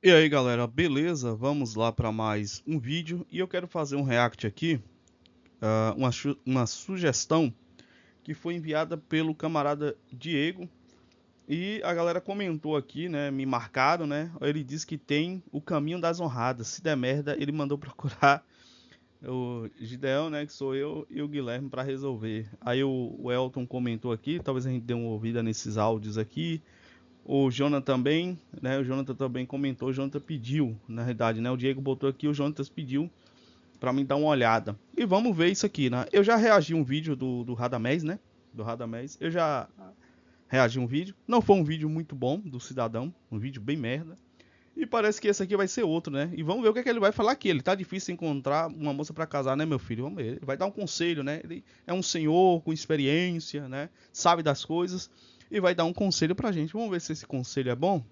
E aí galera, beleza? Vamos lá para mais um vídeo e eu quero fazer um react aqui, uh, uma, uma sugestão que foi enviada pelo camarada Diego e a galera comentou aqui, né, me marcaram, né, ele disse que tem o caminho das honradas, se der merda ele mandou procurar o Gideão, né, que sou eu, e o Guilherme para resolver. Aí o, o Elton comentou aqui, talvez a gente dê uma ouvida nesses áudios aqui, o Jonathan também, né? O Jonathan também comentou, o Jonathan pediu, na verdade, né? O Diego botou aqui, o Jonathan pediu para mim dar uma olhada. E vamos ver isso aqui, né? Eu já reagi um vídeo do, do Radamés, né? Do Radamés. Eu já reagi um vídeo. Não foi um vídeo muito bom do Cidadão, um vídeo bem merda. E parece que esse aqui vai ser outro, né? E vamos ver o que, é que ele vai falar aqui. Ele tá difícil encontrar uma moça para casar, né, meu filho? Vamos ver. Ele vai dar um conselho, né? Ele é um senhor com experiência, né? Sabe das coisas e vai dar um conselho para a gente. Vamos ver se esse conselho é bom?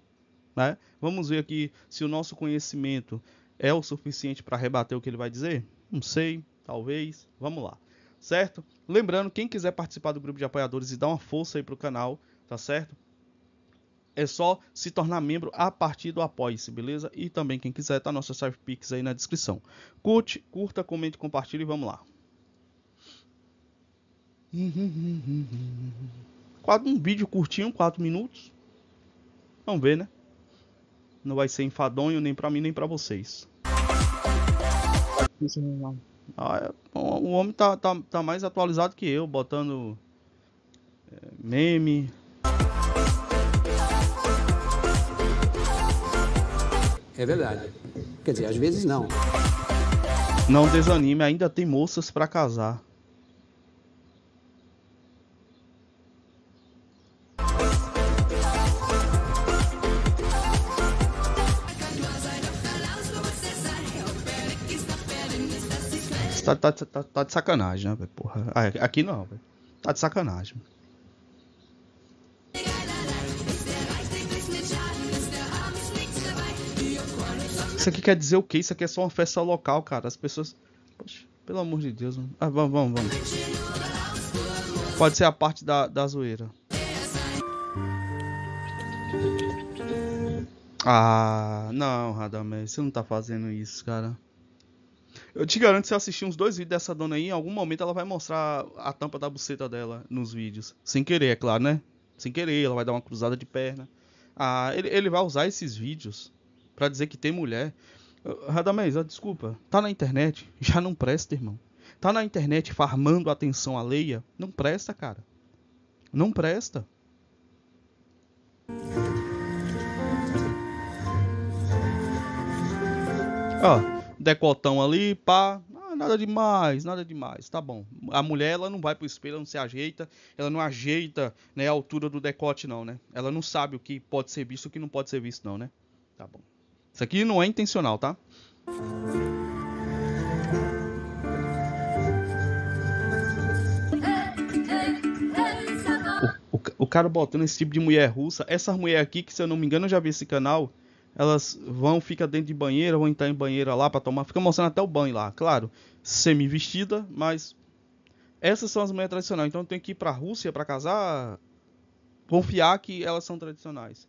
Né? Vamos ver aqui se o nosso conhecimento é o suficiente para rebater o que ele vai dizer? Não sei, talvez. Vamos lá, certo? Lembrando, quem quiser participar do grupo de apoiadores e dar uma força aí para o canal, tá certo? é só se tornar membro a partir do apoio, se beleza? E também, quem quiser, tá nossa Save Pix aí na descrição. Curte, curta, comente, compartilhe e vamos lá. Quatro um vídeo curtinho, 4 minutos. Vamos ver, né? Não vai ser enfadonho nem para mim nem para vocês. Ah, é o homem tá, tá, tá mais atualizado que eu, botando é, meme. É verdade. Quer dizer, às vezes não. Não desanime, ainda tem moças para casar. Tá, tá, tá, tá, tá de sacanagem, né, Porra. Ah, é, aqui não, véio. Tá de sacanagem. Isso aqui quer dizer o quê? Isso aqui é só uma festa local, cara. As pessoas. Poxa, pelo amor de Deus, mano. Ah, vamos, vamos, vamos. Pode ser a parte da, da zoeira. Ah, não, Radamés, você não tá fazendo isso, cara. Eu te garanto, se assistir uns dois vídeos dessa dona aí, em algum momento ela vai mostrar a tampa da buceta dela nos vídeos. Sem querer, é claro, né? Sem querer, ela vai dar uma cruzada de perna. Ah, ele, ele vai usar esses vídeos para dizer que tem mulher. Ah, Radamés, ah, desculpa, tá na internet, já não presta, irmão. Tá na internet farmando atenção alheia, não presta, cara. Não presta. Ó, decotão ali, pá. Ah, nada demais, nada demais, tá bom. A mulher, ela não vai pro espelho, ela não se ajeita, ela não ajeita, né, a altura do decote não, né? Ela não sabe o que pode ser visto e o que não pode ser visto não, né? Tá bom. Isso aqui não é intencional, tá? O, o, o cara botando esse tipo de mulher russa, essa mulher aqui, que se eu não me engano eu já vi esse canal, elas vão, ficar dentro de banheira, vão entrar em banheira lá para tomar. Fica mostrando até o banho lá, claro. Semi-vestida, mas. Essas são as mulheres tradicionais. Então eu tenho que ir pra Rússia para casar. Confiar que elas são tradicionais.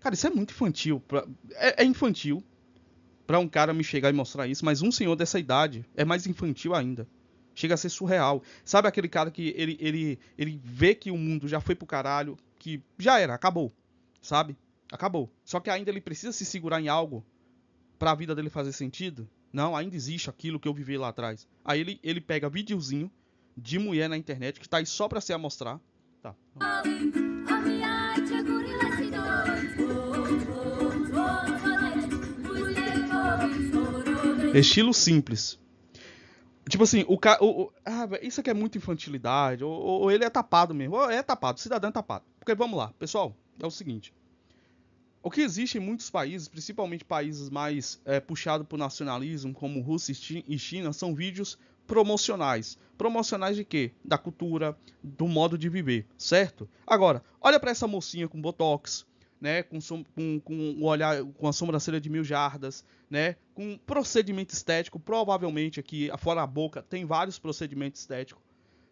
Cara, isso é muito infantil. Pra... É, é infantil para um cara me chegar e mostrar isso, mas um senhor dessa idade é mais infantil ainda. Chega a ser surreal. Sabe aquele cara que ele, ele, ele vê que o mundo já foi pro caralho, que já era, acabou. Sabe? Acabou. Só que ainda ele precisa se segurar em algo para a vida dele fazer sentido. Não, ainda existe aquilo que eu vivi lá atrás. Aí ele, ele pega videozinho de mulher na internet que tá aí só para se amostrar. Tá. Estilo simples. Tipo assim, o cara. Ah, isso aqui é muito infantilidade. Ou, ou, ele é tapado mesmo. Ou é tapado, cidadão é tapado. Porque vamos lá, pessoal, é o seguinte. O que existe em muitos países, principalmente países mais é, puxados por nacionalismo, como Rússia e China, são vídeos promocionais. Promocionais de quê? Da cultura, do modo de viver, certo? Agora, olha para essa mocinha com botox, né, com, com, com o olhar, com a sobrancelha de mil jardas, né, com procedimento estético, provavelmente aqui, ah, fora a boca, tem vários procedimentos estéticos.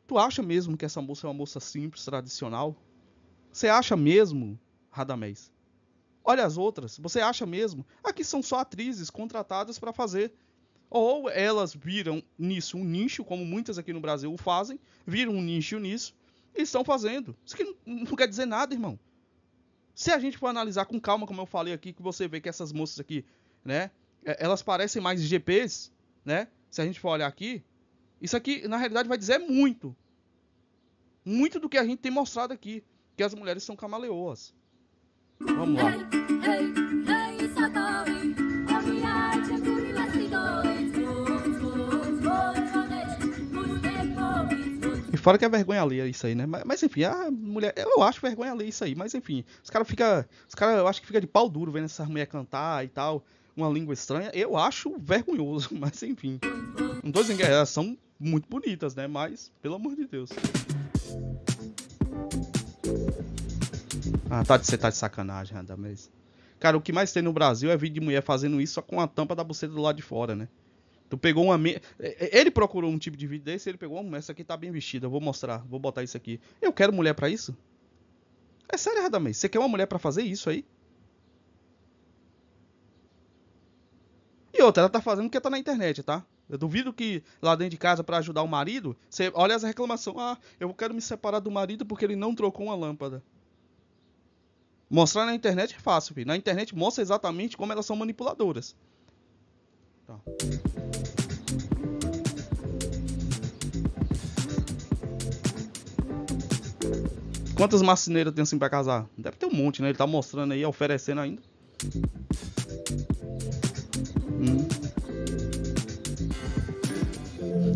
Tu acha mesmo que essa moça é uma moça simples, tradicional? Você acha mesmo, Radamés? Olha as outras, você acha mesmo? Aqui são só atrizes contratadas para fazer. Ou elas viram nisso um nicho, como muitas aqui no Brasil fazem, viram um nicho nisso e estão fazendo. Isso que não, não quer dizer nada, irmão. Se a gente for analisar com calma, como eu falei aqui, que você vê que essas moças aqui, né, é, elas parecem mais GPs, né? Se a gente for olhar aqui, isso aqui na realidade vai dizer muito. Muito do que a gente tem mostrado aqui, que as mulheres são camaleoas. Vamos lá. E fora que é vergonha ali isso aí, né? Mas, mas, enfim, a mulher. Eu acho vergonha ali isso aí, mas enfim. Os caras fica. Os caras, eu acho que fica de pau duro vendo essas mulheres cantar e tal. Uma língua estranha. Eu acho vergonhoso, mas enfim. Não tô dizendo que elas são muito bonitas, né? Mas, pelo amor de Deus. Ah, tá de, você tá de sacanagem, Randa, mas. Cara, o que mais tem no Brasil é vídeo de mulher fazendo isso só com a tampa da buceta do lado de fora, né? Tu pegou uma. Me... É, é, ele procurou um tipo de vídeo desse, ele pegou uma. Essa aqui tá bem vestida, eu vou mostrar, vou botar isso aqui. Eu quero mulher para isso? É sério, Radamés, você quer uma mulher para fazer isso aí? E outra, ela tá fazendo porque tá na internet, tá? Eu duvido que lá dentro de casa, para ajudar o marido, você olha as reclamações. Ah, eu quero me separar do marido porque ele não trocou uma lâmpada. Mostrar na internet é fácil, filho. Na internet mostra exatamente como elas são manipuladoras. Tá. Quantas marceneiras tem assim pra casar? Deve ter um monte, né? Ele tá mostrando aí, oferecendo ainda. Hum.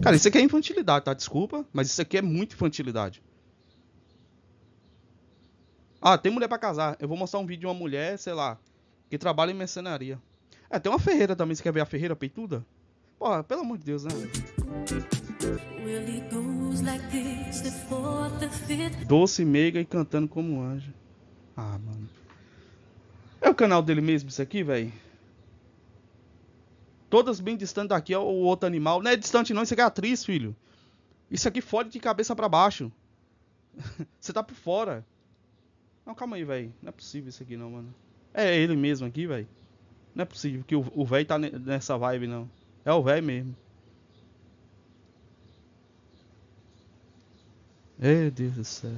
Cara, isso aqui é infantilidade, tá? Desculpa, mas isso aqui é muito infantilidade. Ah, tem mulher para casar. Eu vou mostrar um vídeo de uma mulher, sei lá, que trabalha em mercenaria. É, tem uma ferreira também. Você quer ver a ferreira peituda? Porra, pelo amor de Deus, né? Doce, meiga e cantando como anjo. Ah, mano. É o canal dele mesmo isso aqui, velho? Todas bem distantes daqui é o outro animal. Não é distante não, isso aqui é atriz, filho. Isso aqui fode de cabeça para baixo. Você tá por fora. Não, calma aí, velho. Não é possível isso aqui não, mano. É ele mesmo aqui, velho. Não é possível que o velho tá nessa vibe, não. É o velho mesmo. Meu Deus do céu.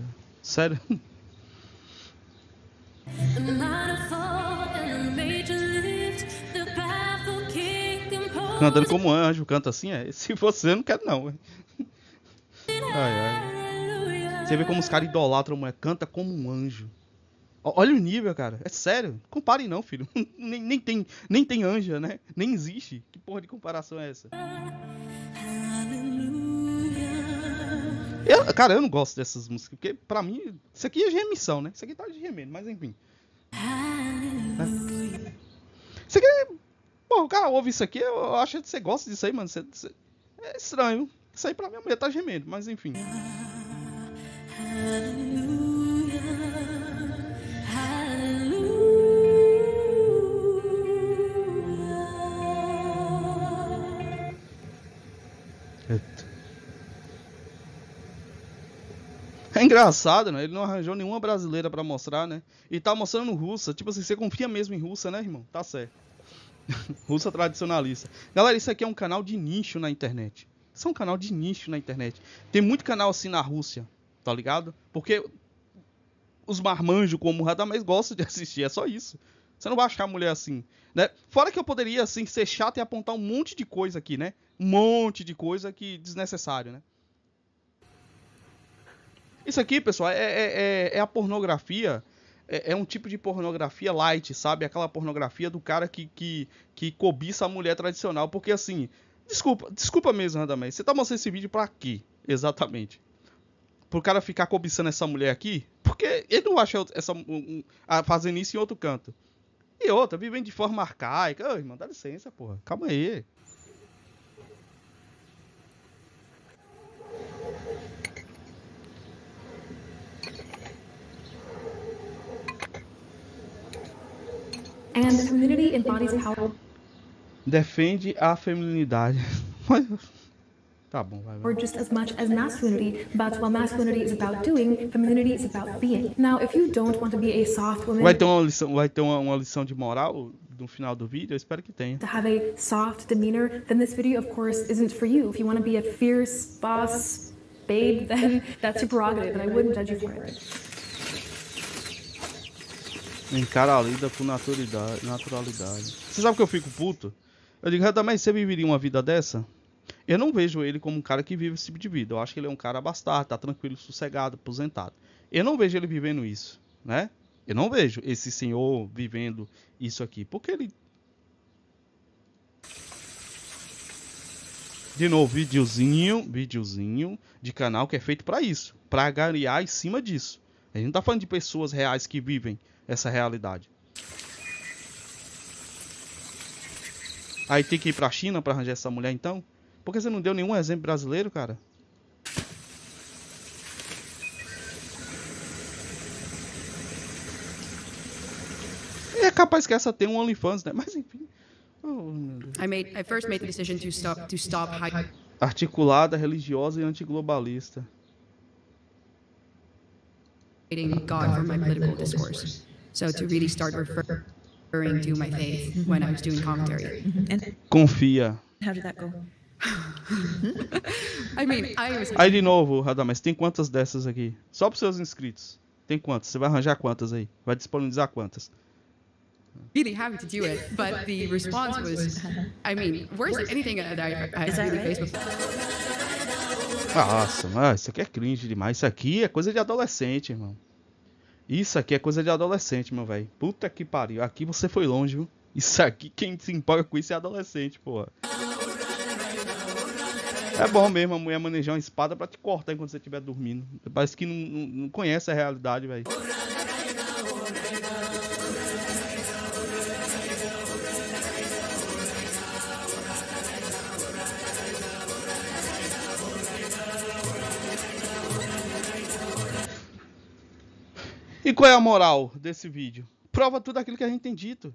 Sério? Cantando como anjo, canta assim, é. Se você não quer, não. Ai, ai. Você vê como os caras idolatram a mulher, canta como um anjo. Olha o nível, cara. É sério. Comparem não, filho. nem, nem, tem, nem tem anja, né? Nem existe. Que porra de comparação é essa? Eu, cara, eu não gosto dessas músicas, porque pra mim, isso aqui é remissão, né? Isso aqui tá de remendo, mas enfim. Isso aqui é... Pô, o cara ouve isso aqui, eu acho que você gosta disso aí, mano. É estranho. Isso aí pra minha mulher tá gemendo, mas enfim. É engraçado, né? Ele não arranjou nenhuma brasileira para mostrar, né? E tá mostrando russa. Tipo assim, você confia mesmo em russa, né, irmão? Tá certo. russa tradicionalista. Galera, isso aqui é um canal de nicho na internet. Isso é um canal de nicho na internet. Tem muito canal assim na Rússia. Tá ligado? Porque os marmanjos como o Radamés gostam de assistir, é só isso. Você não vai achar mulher assim, né? Fora que eu poderia, assim, ser chato e apontar um monte de coisa aqui, né? Um monte de coisa que desnecessário, né? Isso aqui, pessoal, é, é, é, é a pornografia. É, é, um tipo de pornografia light, sabe? Aquela pornografia do cara que, que, que cobiça a mulher tradicional. Porque, assim, desculpa, desculpa mesmo, Randamés. Você tá mostrando esse vídeo pra quê, exatamente? pro cara ficar cobiçando essa mulher aqui, porque ele não acha essa, um, fazendo isso em outro canto. E outra, vivendo de forma arcaica. Ô, irmão, dá licença, porra. Calma aí. And the community embodies power. Defende a feminidade. Tá bom, vai, vai. Or just as much as masculinity, but while masculinity is about doing, femininity is about being. Now, if you don't want to be a soft woman, vai ter uma lição, vai ter uma, uma lição de moral no final do vídeo, eu espero que tenha. To have a soft demeanor, then this video, of course, isn't for you. If you want to be a fierce boss babe, then that's your prerogative, and I wouldn't judge you for it. Encara a lida com naturalidade. naturalidade. Você sabe que eu fico puto? Eu digo, eu também sempre viveria uma vida dessa? Eu não vejo ele como um cara que vive esse tipo de vida. Eu acho que ele é um cara abastado, tá tranquilo, sossegado, aposentado. Eu não vejo ele vivendo isso, né? Eu não vejo esse senhor vivendo isso aqui, porque ele de novo, videozinho, videozinho de canal que é feito para isso, para garear em cima disso. A gente não tá falando de pessoas reais que vivem essa realidade. Aí tem que ir pra China para arranjar essa mulher então? Por que você não deu nenhum exemplo brasileiro, cara? É capaz que essa tem um OnlyFans, né? Mas enfim. Oh, I made, I first made the decision to stop, to stop Articulada, religiosa e antiglobalista. God for my political discourse. So to really start referring to my faith when I was doing commentary. Uhum. Confia. How did that go? I mean, I was... Aí de novo, Mas tem quantas dessas aqui? Só pros seus inscritos. Tem quantas? Você vai arranjar quantas aí? Vai disponibilizar quantas? Really happy to do it, but the response was, I mean, where's anything that I, I, Nossa, mas isso aqui é cringe demais. Isso aqui é coisa de adolescente, irmão. Isso aqui é coisa de adolescente, meu velho. Puta que pariu. Aqui você foi longe, viu? Isso aqui, quem se empolga com isso é adolescente, porra. É bom mesmo a mulher manejar uma espada pra te cortar enquanto você estiver dormindo. Parece que não, não, não conhece a realidade, velho. E qual é a moral desse vídeo? Prova tudo aquilo que a gente tem dito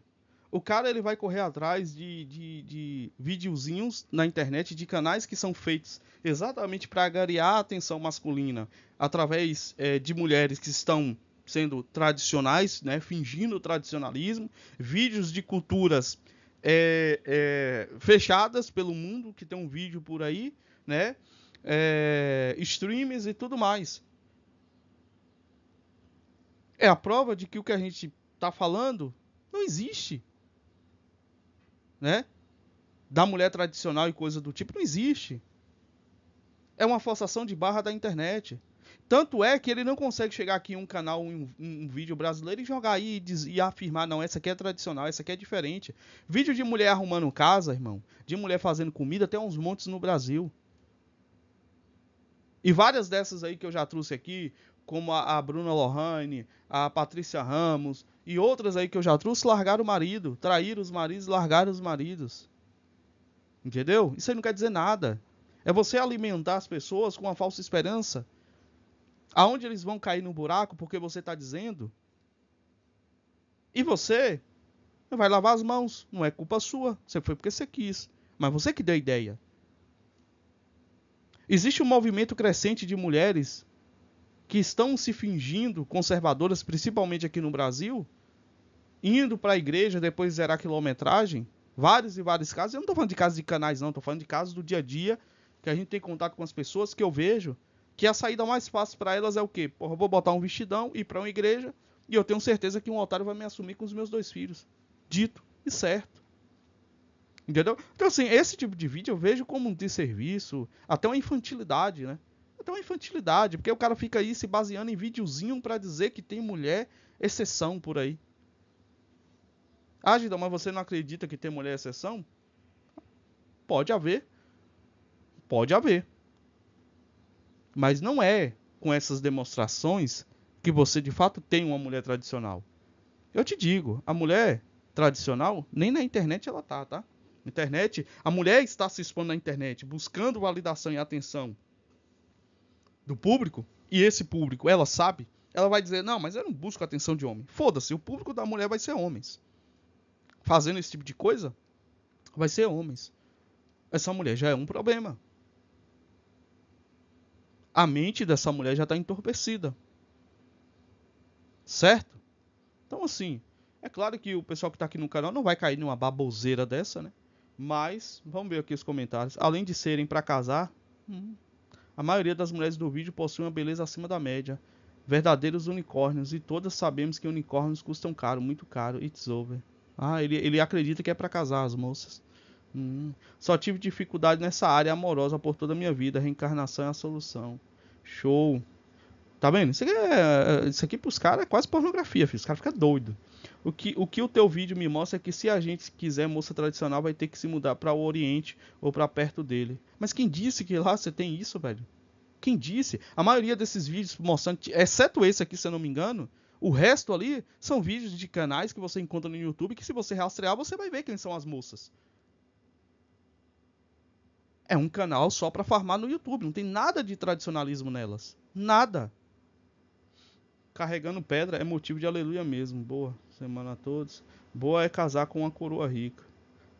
o cara ele vai correr atrás de, de, de videozinhos na internet, de canais que são feitos exatamente para agariar a atenção masculina através é, de mulheres que estão sendo tradicionais, né, fingindo tradicionalismo, vídeos de culturas é, é, fechadas pelo mundo, que tem um vídeo por aí, né, é, streams e tudo mais. É a prova de que o que a gente está falando não existe né? Da mulher tradicional e coisa do tipo, não existe. É uma forçação de barra da internet. Tanto é que ele não consegue chegar aqui em um canal, um, um vídeo brasileiro e jogar aí e, diz, e, afirmar, não, essa aqui é tradicional, essa aqui é diferente. Vídeo de mulher arrumando casa, irmão, de mulher fazendo comida, tem uns montes no Brasil. E várias dessas aí que eu já trouxe aqui, como a, a Bruna Lohane, a Patrícia Ramos, e outras aí que eu já trouxe largaram o marido, traíram os maridos, largaram os maridos. Entendeu? Isso aí não quer dizer nada. É você alimentar as pessoas com uma falsa esperança. Aonde eles vão cair no buraco porque você está dizendo? E você vai lavar as mãos. Não é culpa sua. Você foi porque você quis. Mas você que deu a ideia. Existe um movimento crescente de mulheres que estão se fingindo conservadoras, principalmente aqui no Brasil, indo para a igreja depois de zerar a quilometragem, vários e vários casos. Eu não estou falando de casos de canais, não, estou falando de casos do dia a dia que a gente tem contato com as pessoas que eu vejo que a saída mais fácil para elas é o quê? Porra, vou botar um vestidão, ir para uma igreja e eu tenho certeza que um otário vai me assumir com os meus dois filhos. Dito e certo. Entendeu? Então, assim, esse tipo de vídeo eu vejo como um desserviço, até uma infantilidade, né? até então uma infantilidade, porque o cara fica aí se baseando em videozinho para dizer que tem mulher exceção por aí. Ah, Gidão, mas você não acredita que tem mulher exceção? Pode haver. Pode haver. Mas não é com essas demonstrações que você de fato tem uma mulher tradicional. Eu te digo, a mulher tradicional, nem na internet ela tá, tá? Internet, a mulher está se expondo na internet, buscando validação e atenção do público, e esse público ela sabe, ela vai dizer: Não, mas eu não busco atenção de homem. Foda-se, o público da mulher vai ser homens. Fazendo esse tipo de coisa, vai ser homens. Essa mulher já é um problema. A mente dessa mulher já está entorpecida. Certo? Então, assim, é claro que o pessoal que está aqui no canal não vai cair numa baboseira dessa, né? Mas, vamos ver aqui os comentários. Além de serem para casar, hum, a maioria das mulheres do vídeo possui uma beleza acima da média, verdadeiros unicórnios, e todas sabemos que unicórnios custam caro, muito caro. It's over. Ah, ele, ele acredita que é para casar as moças. Hum. Só tive dificuldade nessa área amorosa por toda a minha vida. Reencarnação é a solução. Show. Tá vendo? Isso aqui, é, é, isso aqui pros caras é quase pornografia, filho. Os caras ficam doidos. O que, o que o teu vídeo me mostra é que se a gente quiser moça tradicional, vai ter que se mudar para o Oriente ou para perto dele. Mas quem disse que lá você tem isso, velho? Quem disse? A maioria desses vídeos mostrando, exceto esse aqui, se eu não me engano, o resto ali são vídeos de canais que você encontra no YouTube que se você rastrear, você vai ver quem são as moças. É um canal só para farmar no YouTube, não tem nada de tradicionalismo nelas. Nada. Carregando pedra é motivo de aleluia mesmo. Boa semana a todos. Boa é casar com uma coroa rica.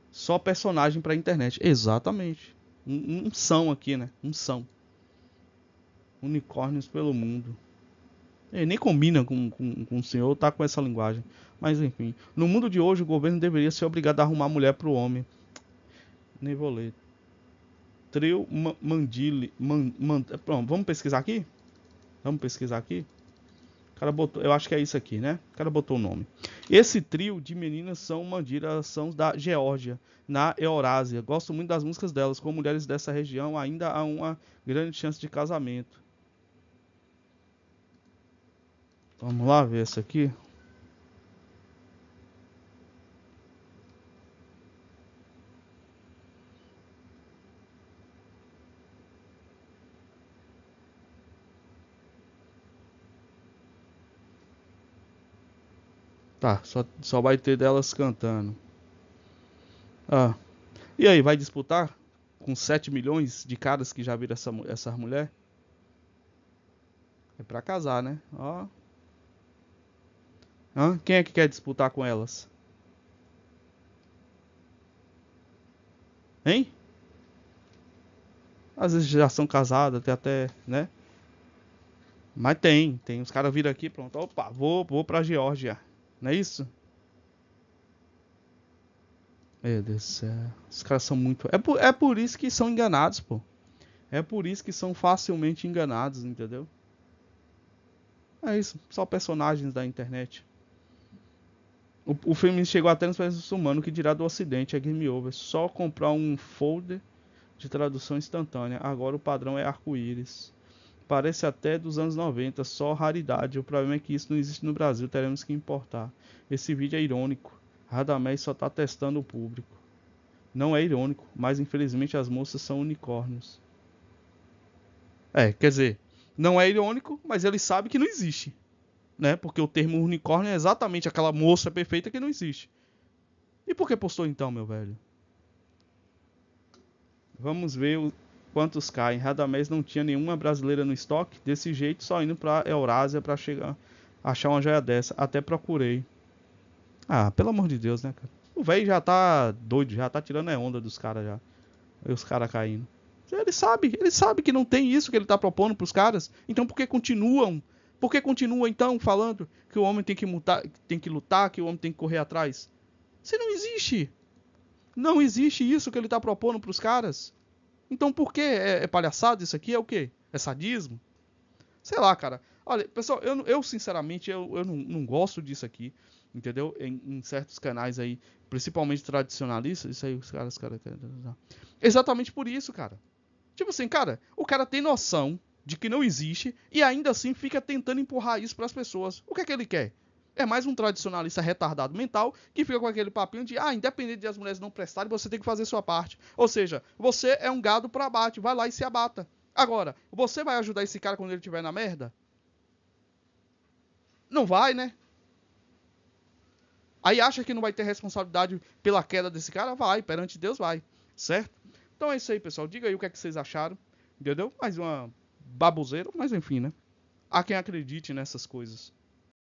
Só personagem pra internet. Exatamente. Um, um são aqui, né? Um são. Unicórnios pelo mundo. Ele nem combina com, com, com o senhor, tá com essa linguagem. Mas enfim. No mundo de hoje, o governo deveria ser obrigado a arrumar mulher pro homem. Nem vou ler. Treu Mandile. Man, man, pronto, vamos pesquisar aqui? Vamos pesquisar aqui? O cara botou, eu acho que é isso aqui, né? O cara botou o nome. Esse trio de meninas são mandiras, são da Geórgia, na Eurásia. Gosto muito das músicas delas. Com mulheres dessa região, ainda há uma grande chance de casamento. Vamos lá ver essa aqui. Tá, só, só vai ter delas cantando. Ah, e aí, vai disputar com 7 milhões de caras que já viram essa, essa mulher? É pra casar, né? Ó. Hã? Quem é que quer disputar com elas? Hein? Às vezes já são casadas, até até, né? Mas tem, tem. Os caras viram aqui, pronto. Opa, vou, vou pra Geórgia. Não é isso? Meu Deus do céu. Os caras são muito. É por, é por isso que são enganados, pô. É por isso que são facilmente enganados, entendeu? É isso. Só personagens da internet. O, o filme chegou até nos países humanos, que dirá do ocidente, é game over. Só comprar um folder de tradução instantânea. Agora o padrão é arco-íris parece até dos anos 90, só raridade. O problema é que isso não existe no Brasil, teremos que importar. Esse vídeo é irônico. Radamés só está testando o público. Não é irônico, mas infelizmente as moças são unicórnios. É, quer dizer, não é irônico, mas ele sabe que não existe. Né? Porque o termo unicórnio é exatamente aquela moça perfeita que não existe. E por que postou então, meu velho? Vamos ver o Quantos caem? Radamés não tinha nenhuma brasileira no estoque, desse jeito só indo para Eurásia para chegar achar uma joia dessa. Até procurei. Ah, pelo amor de Deus, né, cara? O velho já tá doido, já tá tirando a onda dos caras já. E os caras caindo. Ele sabe, ele sabe que não tem isso que ele tá propondo pros caras. Então por que continuam? Por que continuam então falando que o homem tem que, mutar, tem que lutar, que o homem tem que correr atrás? Se não existe. Não existe isso que ele tá propondo pros caras. Então por que é, é palhaçada isso aqui? É o quê? É sadismo? Sei lá, cara. Olha, pessoal, eu, eu sinceramente eu, eu não, não gosto disso aqui, entendeu? Em, em, certos canais aí, principalmente tradicionalistas, isso aí os caras, os caras. Tá, tá, tá, Exatamente por isso, cara. Tipo assim, cara, o cara tem noção de que não existe e ainda assim fica tentando empurrar isso para as pessoas. O que é que ele quer? é mais um tradicionalista retardado mental que fica com aquele papinho de, ah, independente de as mulheres não prestarem, você tem que fazer sua parte. Ou seja, você é um gado para abate, vai lá e se abata. Agora, você vai ajudar esse cara quando ele estiver na merda? Não vai, né? Aí acha que não vai ter responsabilidade pela queda desse cara? Vai, perante Deus vai, certo? Então é isso aí, pessoal. Diga aí o que, é que vocês acharam, entendeu? Mais uma baboseira, mas enfim, né? Há quem acredite nessas coisas.